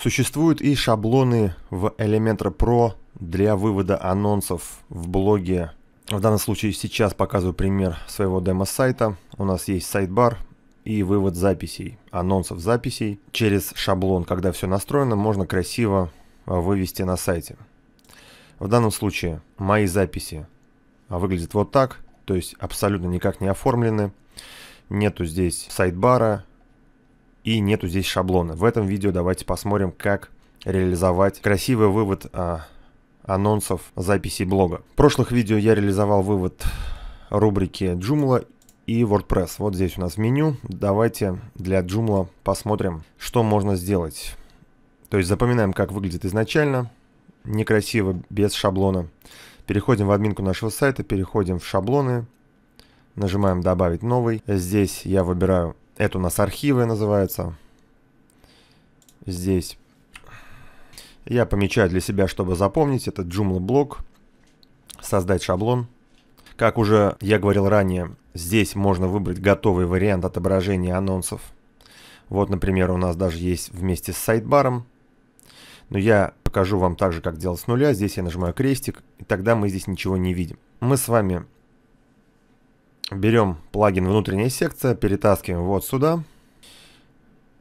Существуют и шаблоны в Elementor Pro для вывода анонсов в блоге. В данном случае сейчас показываю пример своего демо-сайта. У нас есть сайт-бар и вывод записей, анонсов записей. Через шаблон, когда все настроено, можно красиво э, вывести на сайте. В данном случае мои записи э, выглядят вот так, то есть абсолютно никак не оформлены. Нету здесь сайт-бара, и нету здесь шаблона. В этом видео давайте посмотрим, как реализовать красивый вывод а, анонсов записи блога. В прошлых видео я реализовал вывод рубрики Joomla и WordPress. Вот здесь у нас меню. Давайте для Joomla посмотрим, что можно сделать. То есть запоминаем, как выглядит изначально. Некрасиво, без шаблона. Переходим в админку нашего сайта, переходим в шаблоны. Нажимаем «Добавить новый». Здесь я выбираю это у нас архивы называются. Здесь. Я помечаю для себя, чтобы запомнить. Это Joomla блок. Создать шаблон. Как уже я говорил ранее, здесь можно выбрать готовый вариант отображения анонсов. Вот, например, у нас даже есть вместе с сайдбаром. Но я покажу вам также, как делать с нуля. Здесь я нажимаю крестик, и тогда мы здесь ничего не видим. Мы с вами Берем плагин внутренняя секция, перетаскиваем вот сюда.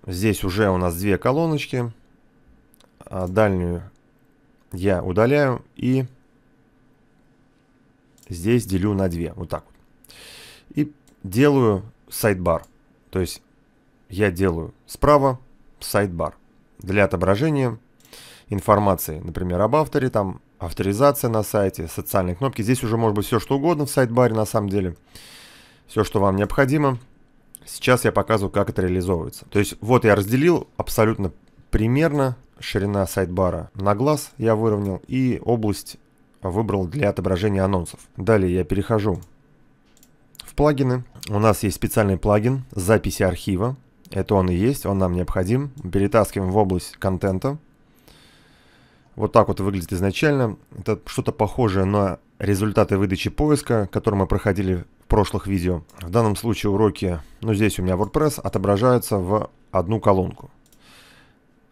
Здесь уже у нас две колоночки. А дальнюю я удаляю и здесь делю на две. Вот так вот. И делаю сайдбар. То есть я делаю справа сайдбар для отображения информации, например, об авторе, там авторизация на сайте, социальные кнопки. Здесь уже может быть все что угодно в сайт-баре на самом деле. Все, что вам необходимо. Сейчас я показываю, как это реализовывается. То есть вот я разделил абсолютно примерно ширина сайт-бара на глаз я выровнял и область выбрал для отображения анонсов. Далее я перехожу в плагины. У нас есть специальный плагин записи архива. Это он и есть, он нам необходим. Перетаскиваем в область контента. Вот так вот выглядит изначально. Это что-то похожее на результаты выдачи поиска, которые мы проходили в прошлых видео. В данном случае уроки, ну здесь у меня WordPress, отображаются в одну колонку.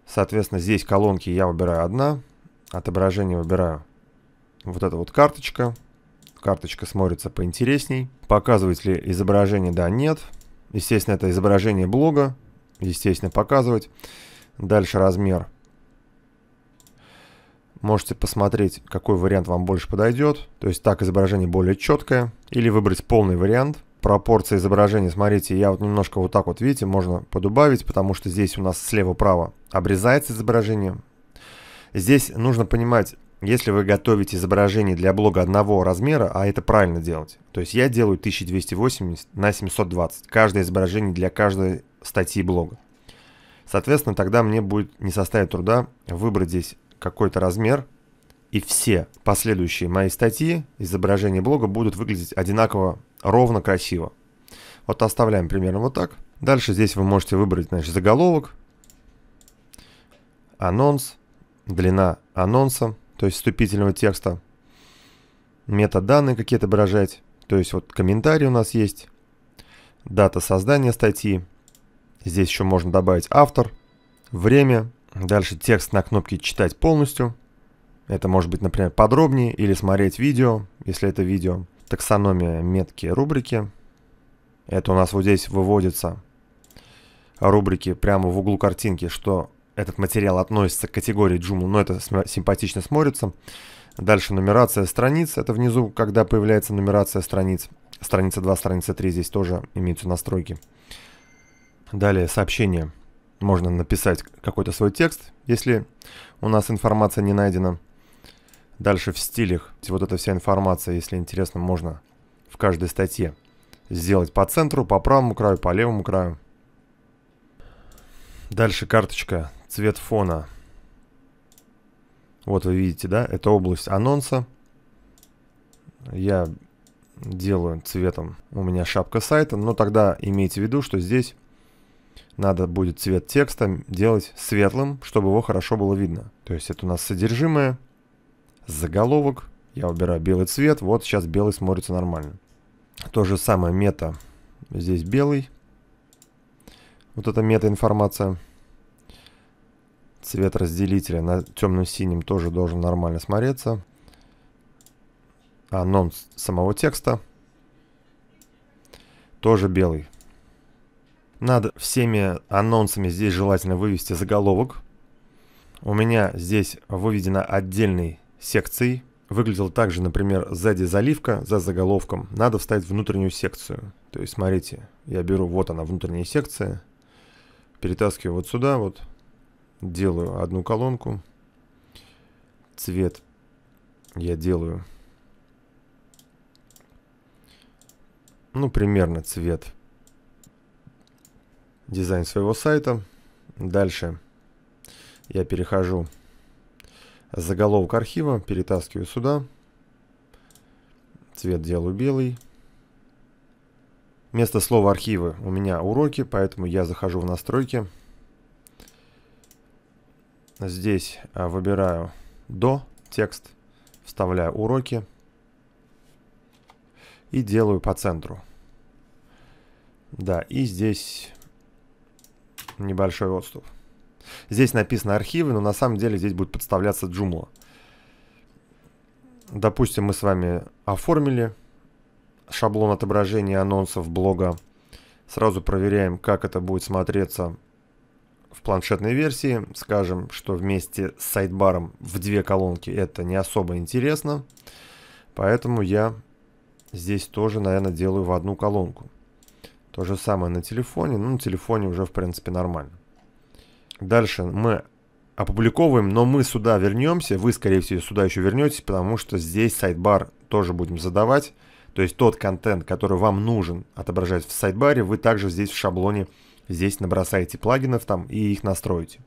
Соответственно, здесь колонки я выбираю одна, отображение выбираю вот эта вот карточка. Карточка смотрится поинтересней. Показывать ли изображение? Да, нет. Естественно, это изображение блога. Естественно, показывать. Дальше размер Можете посмотреть, какой вариант вам больше подойдет. То есть так изображение более четкое. Или выбрать полный вариант. Пропорции изображения, смотрите, я вот немножко вот так вот, видите, можно подубавить, потому что здесь у нас слева-право обрезается изображение. Здесь нужно понимать, если вы готовите изображение для блога одного размера, а это правильно делать, то есть я делаю 1280 на 720, каждое изображение для каждой статьи блога. Соответственно, тогда мне будет не составить труда выбрать здесь какой-то размер, и все последующие мои статьи, изображения блога будут выглядеть одинаково ровно красиво. Вот оставляем примерно вот так. Дальше здесь вы можете выбрать значит, заголовок, анонс, длина анонса, то есть вступительного текста, метаданные какие-то отображать, то есть вот комментарий у нас есть, дата создания статьи, здесь еще можно добавить автор, время, Дальше текст на кнопке «Читать полностью». Это может быть, например, подробнее или смотреть видео, если это видео. Таксономия, метки, рубрики. Это у нас вот здесь выводится рубрики прямо в углу картинки, что этот материал относится к категории Joomla, но это симпатично смотрится. Дальше нумерация страниц, это внизу, когда появляется нумерация страниц. Страница 2, страница 3 здесь тоже имеются настройки. Далее сообщения. Можно написать какой-то свой текст, если у нас информация не найдена. Дальше в стилях типа вот эта вся информация, если интересно, можно в каждой статье сделать по центру, по правому краю, по левому краю. Дальше карточка цвет фона. Вот вы видите, да, это область анонса. Я делаю цветом у меня шапка сайта, но тогда имейте в виду, что здесь надо будет цвет текста делать светлым, чтобы его хорошо было видно. То есть это у нас содержимое, заголовок, я выбираю белый цвет, вот сейчас белый смотрится нормально. То же самое мета, здесь белый, вот эта мета-информация. Цвет разделителя на темно-синем тоже должен нормально смотреться. Анонс самого текста тоже белый. Над всеми анонсами здесь желательно вывести заголовок. У меня здесь выведена отдельной секцией. Выглядел также, например, сзади заливка, за заголовком. Надо вставить внутреннюю секцию. То есть, смотрите, я беру, вот она, внутренняя секция. Перетаскиваю вот сюда, вот. Делаю одну колонку. Цвет я делаю. Ну, примерно цвет дизайн своего сайта. Дальше я перехожу заголовок архива, перетаскиваю сюда. Цвет делаю белый. Вместо слова архивы у меня уроки, поэтому я захожу в настройки. Здесь а, выбираю до текст, вставляю уроки и делаю по центру. Да, и здесь небольшой отступ. Здесь написано архивы, но на самом деле здесь будет подставляться Joomla. Допустим, мы с вами оформили шаблон отображения анонсов блога. Сразу проверяем, как это будет смотреться в планшетной версии. Скажем, что вместе с сайдбаром в две колонки это не особо интересно. Поэтому я здесь тоже, наверное, делаю в одну колонку. То же самое на телефоне, ну на телефоне уже в принципе нормально. Дальше мы опубликовываем, но мы сюда вернемся, вы скорее всего сюда еще вернетесь, потому что здесь сайдбар тоже будем задавать. То есть тот контент, который вам нужен отображать в сайдбаре, вы также здесь в шаблоне здесь набросаете плагинов там и их настроите.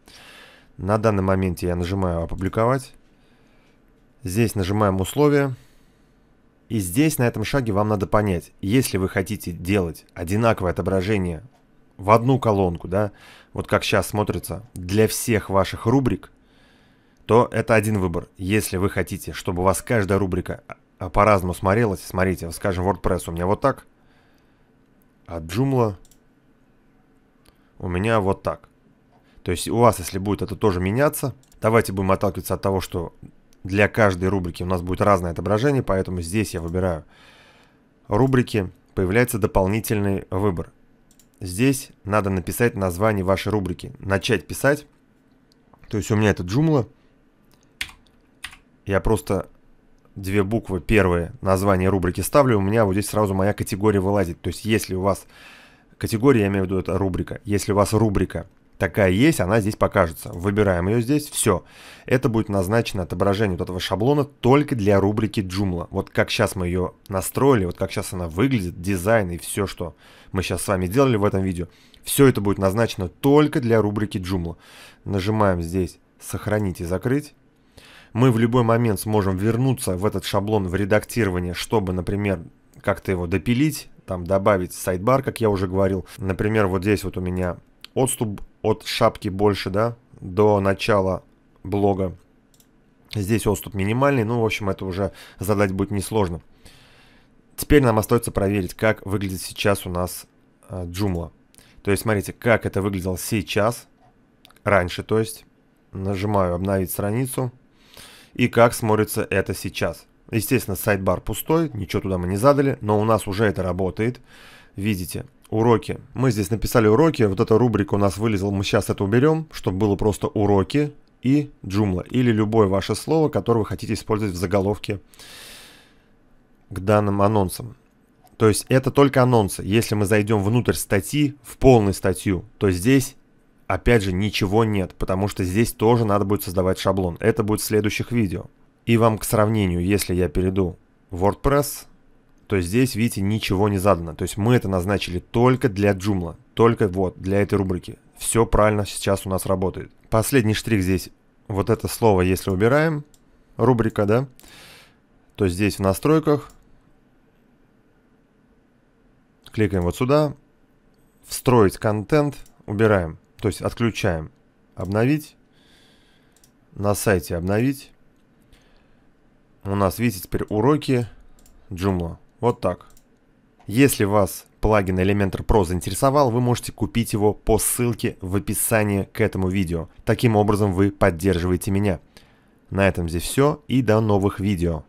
На данный момент я нажимаю «Опубликовать». Здесь нажимаем «Условия». И здесь, на этом шаге, вам надо понять, если вы хотите делать одинаковое отображение в одну колонку, да, вот как сейчас смотрится, для всех ваших рубрик, то это один выбор. Если вы хотите, чтобы у вас каждая рубрика а, а, по-разному смотрелась, смотрите, скажем, WordPress у меня вот так, а Joomla у меня вот так. То есть у вас, если будет это тоже меняться, давайте будем отталкиваться от того, что для каждой рубрики у нас будет разное отображение, поэтому здесь я выбираю рубрики. Появляется дополнительный выбор. Здесь надо написать название вашей рубрики. Начать писать. То есть у меня это джумла, Я просто две буквы первые название рубрики ставлю, у меня вот здесь сразу моя категория вылазит. То есть если у вас категория, я имею в виду это рубрика, если у вас рубрика такая есть, она здесь покажется. Выбираем ее здесь, все. Это будет назначено отображение вот этого шаблона только для рубрики Joomla. Вот как сейчас мы ее настроили, вот как сейчас она выглядит, дизайн и все, что мы сейчас с вами делали в этом видео. Все это будет назначено только для рубрики Joomla. Нажимаем здесь «Сохранить и закрыть». Мы в любой момент сможем вернуться в этот шаблон в редактирование, чтобы, например, как-то его допилить, там добавить сайдбар, как я уже говорил. Например, вот здесь вот у меня отступ от шапки больше, да, до начала блога. Здесь отступ минимальный, ну, в общем, это уже задать будет несложно. Теперь нам остается проверить, как выглядит сейчас у нас э, Joomla. То есть, смотрите, как это выглядело сейчас, раньше, то есть. Нажимаю «Обновить страницу». И как смотрится это сейчас. Естественно, сайт-бар пустой, ничего туда мы не задали, но у нас уже это работает. Видите, Уроки. Мы здесь написали уроки, вот эта рубрика у нас вылезла, мы сейчас это уберем, чтобы было просто уроки и джумла, или любое ваше слово, которое вы хотите использовать в заголовке к данным анонсам. То есть это только анонсы. Если мы зайдем внутрь статьи, в полную статью, то здесь, опять же, ничего нет, потому что здесь тоже надо будет создавать шаблон. Это будет в следующих видео. И вам к сравнению, если я перейду в WordPress, то здесь, видите, ничего не задано. То есть мы это назначили только для Joomla, только вот для этой рубрики. Все правильно сейчас у нас работает. Последний штрих здесь, вот это слово, если убираем, рубрика, да, то здесь в настройках кликаем вот сюда, встроить контент, убираем, то есть отключаем, обновить, на сайте обновить. У нас, видите, теперь уроки Joomla. Вот так. Если вас плагин Elementor Pro заинтересовал, вы можете купить его по ссылке в описании к этому видео. Таким образом вы поддерживаете меня. На этом здесь все и до новых видео.